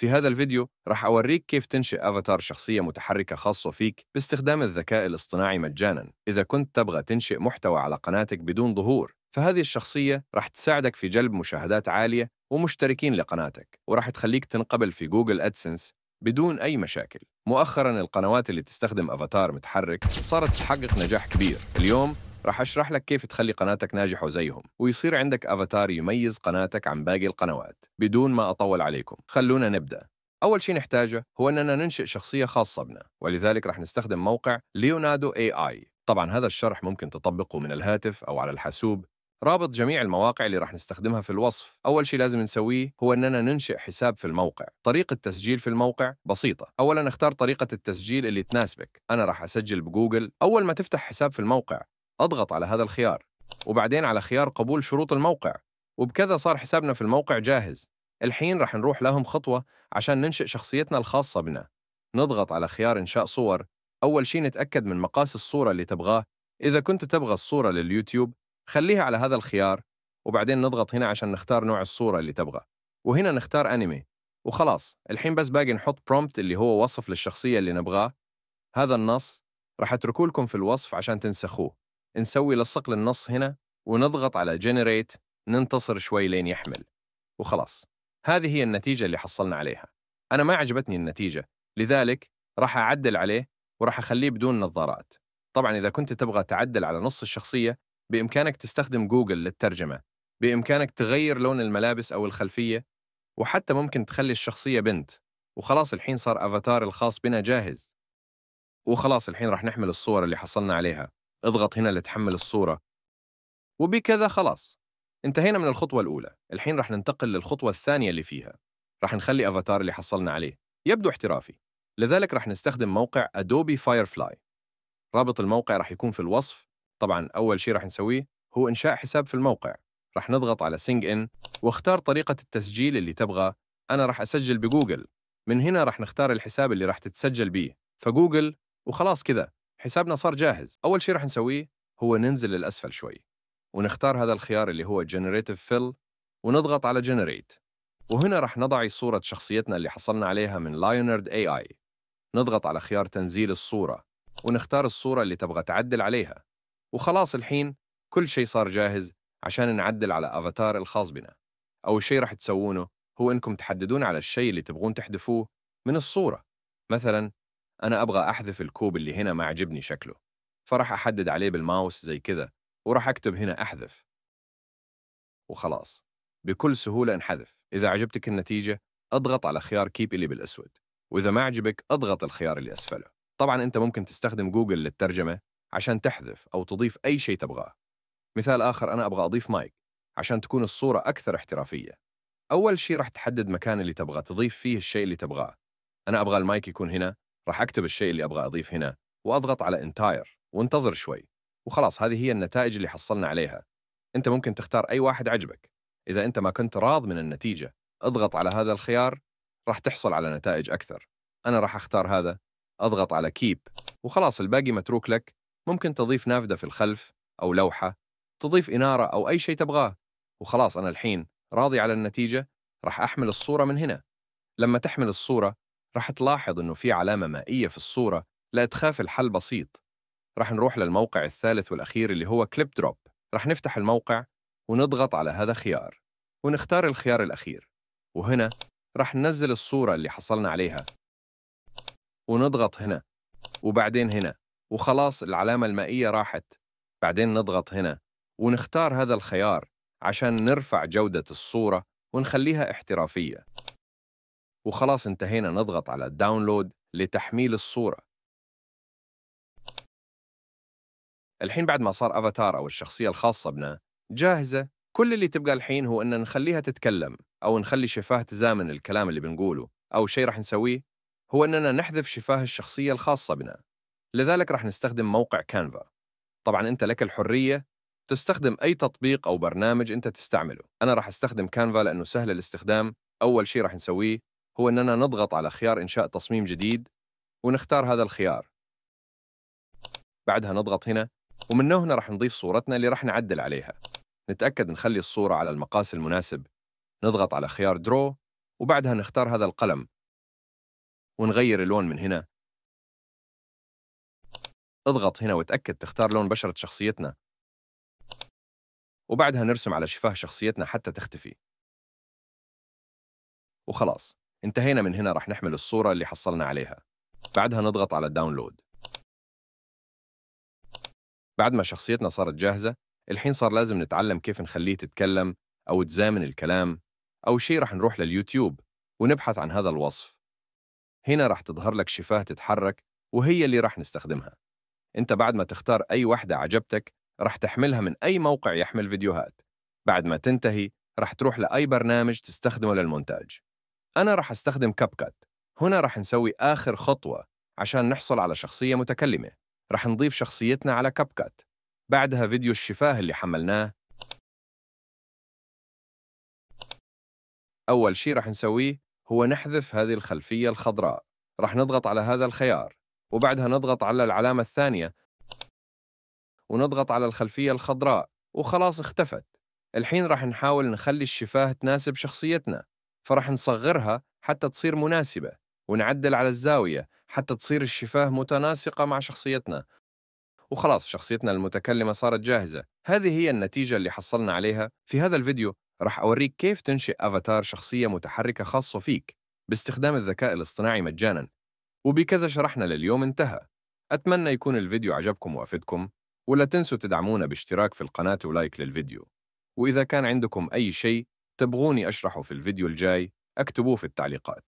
في هذا الفيديو راح أوريك كيف تنشئ أفاتار شخصية متحركة خاصة فيك باستخدام الذكاء الاصطناعي مجاناً إذا كنت تبغى تنشئ محتوى على قناتك بدون ظهور فهذه الشخصية راح تساعدك في جلب مشاهدات عالية ومشتركين لقناتك وراح تخليك تنقبل في جوجل أدسنس بدون أي مشاكل مؤخراً القنوات اللي تستخدم أفاتار متحرك صارت تحقق نجاح كبير اليوم راح أشرح لك كيف تخلي قناتك ناجحة زيهم ويصير عندك أفاتار يميز قناتك عن باقي القنوات بدون ما أطول عليكم خلونا نبدأ أول شيء نحتاجه هو أننا ننشئ شخصية خاصة بنا ولذلك راح نستخدم موقع ليونادو اي اي طبعا هذا الشرح ممكن تطبقه من الهاتف أو على الحاسوب رابط جميع المواقع اللي راح نستخدمها في الوصف أول شيء لازم نسويه هو أننا ننشئ حساب في الموقع طريقة تسجيل في الموقع بسيطة أولا اختار طريقة التسجيل اللي تناسبك أنا راح أسجل بجوجل أول ما تفتح حساب في الموقع أضغط على هذا الخيار وبعدين على خيار قبول شروط الموقع وبكذا صار حسابنا في الموقع جاهز الحين رح نروح لهم خطوة عشان ننشئ شخصيتنا الخاصة بنا نضغط على خيار إنشاء صور أول شيء نتأكد من مقاس الصورة اللي تبغاه إذا كنت تبغى الصورة لليوتيوب خليها على هذا الخيار وبعدين نضغط هنا عشان نختار نوع الصورة اللي تبغى وهنا نختار أنيمي وخلاص الحين بس باقي نحط برومبت اللي هو وصف للشخصية اللي نبغاه هذا النص رح أتركه لكم في الوصف عشان تنسخوه نسوي لصق للنص هنا ونضغط على جنريت ننتصر شوي لين يحمل وخلاص هذه هي النتيجة اللي حصلنا عليها أنا ما عجبتني النتيجة لذلك راح أعدل عليه وراح أخليه بدون نظارات طبعا إذا كنت تبغى تعدل على نص الشخصية بإمكانك تستخدم جوجل للترجمة بإمكانك تغير لون الملابس أو الخلفية وحتى ممكن تخلي الشخصية بنت وخلاص الحين صار أفاتار الخاص بنا جاهز وخلاص الحين راح نحمل الصور اللي حصلنا عليها اضغط هنا لتحمل الصورة وبكذا خلاص انتهينا من الخطوة الأولى الحين رح ننتقل للخطوة الثانية اللي فيها رح نخلي أفاتار اللي حصلنا عليه يبدو احترافي لذلك رح نستخدم موقع أدوبي فايرفلاي رابط الموقع رح يكون في الوصف طبعا أول شيء رح نسويه هو إنشاء حساب في الموقع رح نضغط على سينج إن واختار طريقة التسجيل اللي تبغى أنا رح أسجل بجوجل من هنا رح نختار الحساب اللي رح تتسجل بيه فجوجل وخلاص كذا حسابنا صار جاهز أول شيء راح نسويه هو ننزل للأسفل شوي ونختار هذا الخيار اللي هو Generative Fill ونضغط على Generate وهنا راح نضع صورة شخصيتنا اللي حصلنا عليها من Lionard اي اي نضغط على خيار تنزيل الصورة ونختار الصورة اللي تبغى تعدل عليها وخلاص الحين كل شيء صار جاهز عشان نعدل على أفاتار الخاص بنا أول شيء راح تسوونه هو إنكم تحددون على الشيء اللي تبغون تحذفوه من الصورة مثلا أنا أبغى أحذف الكوب اللي هنا ما عجبني شكله فراح أحدد عليه بالماوس زي كذا وراح أكتب هنا أحذف وخلاص بكل سهولة انحذف إذا عجبتك النتيجة اضغط على خيار كيب اللي بالأسود وإذا ما عجبك اضغط الخيار اللي أسفله طبعا أنت ممكن تستخدم جوجل للترجمة عشان تحذف أو تضيف أي شيء تبغاه مثال آخر أنا أبغى أضيف مايك عشان تكون الصورة أكثر احترافية أول شيء راح تحدد مكان اللي تبغى تضيف فيه الشيء اللي تبغاه أنا أبغى المايك يكون هنا راح أكتب الشيء اللي أبغى أضيف هنا وأضغط على انتاير وانتظر شوي وخلاص هذه هي النتائج اللي حصلنا عليها أنت ممكن تختار أي واحد عجبك إذا أنت ما كنت راض من النتيجة اضغط على هذا الخيار راح تحصل على نتائج أكثر أنا راح أختار هذا أضغط على كيب وخلاص الباقي متروك لك ممكن تضيف نافذة في الخلف أو لوحة تضيف إنارة أو أي شيء تبغاه وخلاص أنا الحين راضي على النتيجة راح أحمل الصورة من هنا لما تحمل الصورة راح تلاحظ إنه في علامة مائية في الصورة لا تخاف الحل بسيط راح نروح للموقع الثالث والأخير اللي هو كليب دروب راح نفتح الموقع ونضغط على هذا خيار ونختار الخيار الأخير وهنا راح ننزل الصورة اللي حصلنا عليها ونضغط هنا وبعدين هنا وخلاص العلامة المائية راحت بعدين نضغط هنا ونختار هذا الخيار عشان نرفع جودة الصورة ونخليها احترافية وخلاص انتهينا نضغط على داونلود لتحميل الصورة الحين بعد ما صار أفاتار أو الشخصية الخاصة بنا جاهزة كل اللي تبقى الحين هو أن نخليها تتكلم أو نخلي شفاه تزامن الكلام اللي بنقوله أو شيء راح نسويه هو أننا نحذف شفاه الشخصية الخاصة بنا لذلك راح نستخدم موقع كانفا طبعا أنت لك الحرية تستخدم أي تطبيق أو برنامج أنت تستعمله أنا راح أستخدم كانفا لأنه سهل الاستخدام أول شيء راح نسويه هو أننا نضغط على خيار إنشاء تصميم جديد ونختار هذا الخيار بعدها نضغط هنا ومن هنا راح نضيف صورتنا اللي راح نعدل عليها نتأكد نخلي الصورة على المقاس المناسب نضغط على خيار درو وبعدها نختار هذا القلم ونغير اللون من هنا اضغط هنا وتأكد تختار لون بشرة شخصيتنا وبعدها نرسم على شفاه شخصيتنا حتى تختفي وخلاص انتهينا من هنا رح نحمل الصورة اللي حصلنا عليها بعدها نضغط على داونلود بعد ما شخصيتنا صارت جاهزة الحين صار لازم نتعلم كيف نخليه تتكلم أو تزامن الكلام أو شيء رح نروح لليوتيوب ونبحث عن هذا الوصف هنا رح تظهر لك شفاه تتحرك وهي اللي رح نستخدمها انت بعد ما تختار أي وحدة عجبتك رح تحملها من أي موقع يحمل فيديوهات بعد ما تنتهي رح تروح لأي برنامج تستخدمه للمونتاج أنا راح أستخدم كاب كات هنا راح نسوي آخر خطوة عشان نحصل على شخصية متكلمة راح نضيف شخصيتنا على كاب كات بعدها فيديو الشفاه اللي حملناه أول شيء راح نسويه هو نحذف هذه الخلفية الخضراء راح نضغط على هذا الخيار وبعدها نضغط على العلامة الثانية ونضغط على الخلفية الخضراء وخلاص اختفت الحين راح نحاول نخلي الشفاه تناسب شخصيتنا فراح نصغرها حتى تصير مناسبة ونعدل على الزاوية حتى تصير الشفاه متناسقة مع شخصيتنا وخلاص شخصيتنا المتكلمة صارت جاهزة هذه هي النتيجة اللي حصلنا عليها في هذا الفيديو راح أوريك كيف تنشئ أفاتار شخصية متحركة خاصة فيك باستخدام الذكاء الاصطناعي مجانا وبكذا شرحنا لليوم انتهى أتمنى يكون الفيديو عجبكم وأفدكم ولا تنسوا تدعمونا باشتراك في القناة ولايك للفيديو وإذا كان عندكم أي شيء تبغوني أشرحه في الفيديو الجاي اكتبوه في التعليقات